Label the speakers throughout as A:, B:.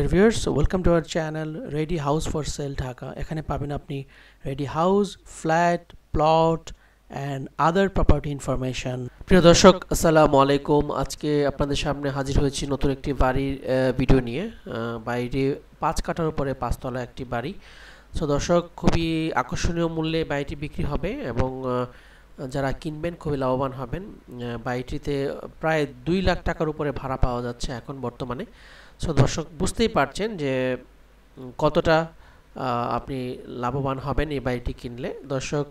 A: এর viewers welcome to our channel ready house for sale Dhaka এখানে পাবেন আপনি ready house flat plot and other property information প্রিয় দর্শক আসসালামু আলাইকুম আজকে আপনাদের সামনে হাজির হয়েছি নতুন একটি বাড়ির ভিডিও নিয়ে বাইরে পাঁচ কাটার উপরে পাঁচতলা একটি বাড়ি সো দর্শক খুবই আকর্ষণীয় মূল্যে বাড়িটি বিক্রি হবে এবং যারা কিনবেন খুবই লাভবান হবেন বাড়িটিতে প্রায় দুই লাখ টাকার উপরে ভাড়া পাওয়া যাচ্ছে এখন বর্তমানে সো দর্শক বুঝতেই পারছেন যে কতটা আপনি লাভবান হবেন এই বাড়িটি কিনলে দর্শক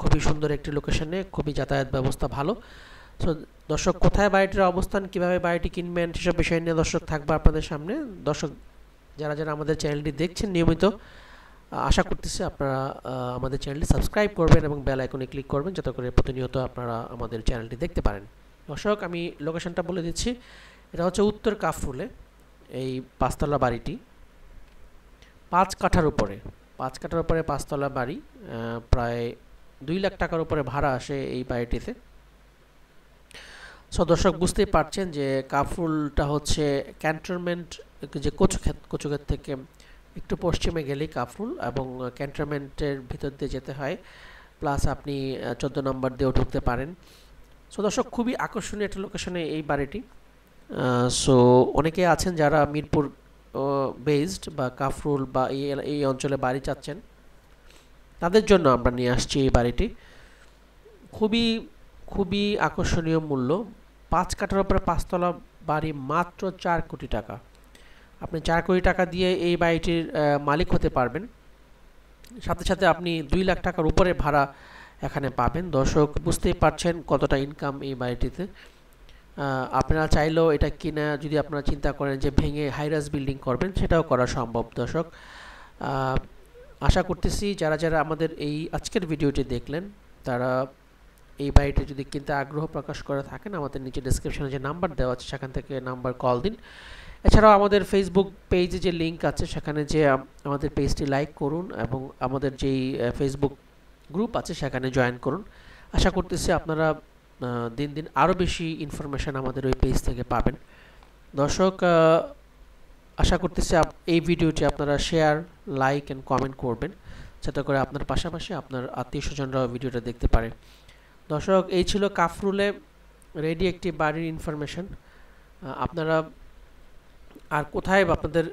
A: খুবই সুন্দর একটি লোকেশনে খুবই যাতায়াত ব্যবস্থা ভালো সো দর্শক কোথায় বাড়িটির অবস্থান কিভাবে বাড়িটি কিনবেন সেসব বিষয় নিয়ে দর্শক থাকবে আপনাদের সামনে দর্শক যারা যারা আমাদের চ্যানেলটি দেখছেন নিয়মিত আশা করতেছি আপনারা আমাদের চ্যানেলটি সাবস্ক্রাইব করবেন এবং বেল আইকনে ক্লিক করবেন যাতে করে প্রতিনিয়ত আপনারা আমাদের চ্যানেলটি দেখতে পারেন দর্শক আমি লোকেশনটা বলে দিচ্ছি এটা হচ্ছে উত্তর কাফুলে এই পাঁচতলা বাড়িটি পাঁচ কাঠার উপরে পাঁচ কাঠার উপরে পাঁচতলা বাড়ি প্রায় দুই লাখ টাকার উপরে ভাড়া আসে এই বাড়িটিতে সো দর্শক বুঝতেই পারছেন যে কাফরুলটা হচ্ছে ক্যান্টনমেন্ট যে কচুক্ষেত কচুক্ষেত থেকে একটু পশ্চিমে গেলেই কাফরুল এবং ক্যান্টনমেন্টের ভিতর দিয়ে যেতে হয় প্লাস আপনি চোদ্দো নম্বর দিয়েও ঢুকতে পারেন সো দর্শক খুবই আকর্ষণীয় একটা লোকেশনে এই বাড়িটি সো অনেকে আছেন যারা মিরপুর বেসড বা কাফরুল বা এই অঞ্চলে বাড়ি চাচ্ছেন তাদের জন্য আমরা নিয়ে আসছি এই বাড়িটি খুবই খুবই আকর্ষণীয় মূল্য পাঁচ কাঠার উপরে পাঁচতলা বাড়ি মাত্র চার কোটি টাকা আপনি চার কোটি টাকা দিয়ে এই বাড়িটির মালিক হতে পারবেন সাথে সাথে আপনি দুই লাখ টাকার উপরে ভাড়া এখানে পাবেন দর্শক বুঝতেই পারছেন কতটা ইনকাম এই বাড়িটিতে আপনারা চাইলেও এটা কিনা যদি আপনারা চিন্তা করেন যে ভেঙে হাইরাস বিল্ডিং করবেন সেটাও করা সম্ভব দর্শক আশা করতেছি যারা যারা আমাদের এই আজকের ভিডিওটি দেখলেন তারা এই বাড়িটি যদি কিনতে আগ্রহ প্রকাশ করে থাকেন আমাদের নিচে ডিসক্রিপশনে যে নাম্বার দেওয়া আছে সেখান থেকে নাম্বার কল দিন এছাড়াও আমাদের ফেসবুক পেজে যে লিঙ্ক আছে সেখানে যে আমাদের পেজটি লাইক করুন এবং আমাদের যেই ফেসবুক গ্রুপ আছে সেখানে জয়েন করুন আশা করতেছি আপনারা দিন দিন আরও বেশি ইনফরমেশান আমাদের ওই পেজ থেকে পাবেন দর্শক আশা করতেছি এই ভিডিওটি আপনারা শেয়ার লাইক অ্যান্ড কমেন্ট করবেন যাতে করে আপনার পাশাপাশি আপনার আত্মীয় স্বজনরাও ভিডিওটা দেখতে পারে দর্শক এই ছিল কাফরুলে রেডি একটি বাড়ির ইনফরমেশান আপনারা আর কোথায় আপনাদের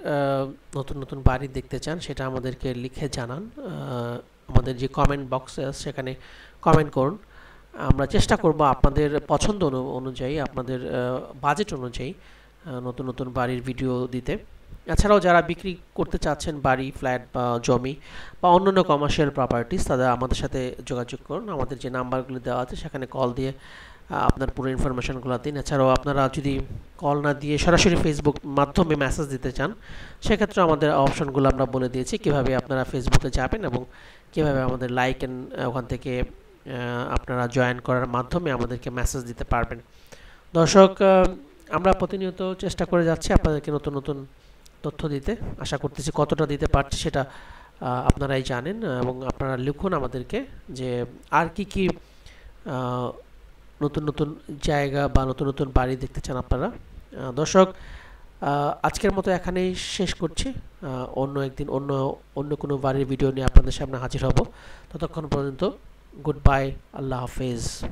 A: নতুন নতুন বাড়ি দেখতে চান সেটা আমাদেরকে লিখে জানান আমাদের যে কমেন্ট বক্স সেখানে কমেন্ট করুন আমরা চেষ্টা করব আপনাদের পছন্দ অনুযায়ী আপনাদের বাজেট অনুযায়ী নতুন নতুন বাড়ির ভিডিও দিতে এছাড়াও যারা বিক্রি করতে চাচ্ছেন বাড়ি ফ্ল্যাট বা জমি বা অন্যান্য কমার্শিয়াল প্রপার্টিস তারা আমাদের সাথে যোগাযোগ করুন আমাদের যে নাম্বারগুলি দেওয়া আছে সেখানে কল দিয়ে আপনার পুরো ইনফরমেশনগুলো দিন এছাড়াও আপনারা যদি কল না দিয়ে সরাসরি ফেসবুক মাধ্যমে মেসেজ দিতে চান সেক্ষেত্রে আমাদের অপশনগুলো আমরা বলে দিয়েছি কিভাবে আপনারা ফেসবুকে যাবেন এবং কিভাবে আমাদের লাইক অ্যান্ড ওখান থেকে আপনারা জয়েন করার মাধ্যমে আমাদেরকে মেসেজ দিতে পারবেন দর্শক আমরা প্রতিনিয়ত চেষ্টা করে যাচ্ছি আপনাদেরকে নতুন নতুন তথ্য দিতে আশা করতেছি কতটা দিতে পারছি সেটা আপনারাই জানেন এবং আপনারা লিখুন আমাদেরকে যে আর কি কি নতুন নতুন জায়গা বা নতুন নতুন বাড়ি দেখতে চান আপনারা দর্শক আজকের মতো এখানেই শেষ করছি অন্য একদিন অন্য অন্য কোনো বাড়ির ভিডিও নিয়ে আপনাদের সামনে হাজির হব ততক্ষণ পর্যন্ত goodbye allah hafiz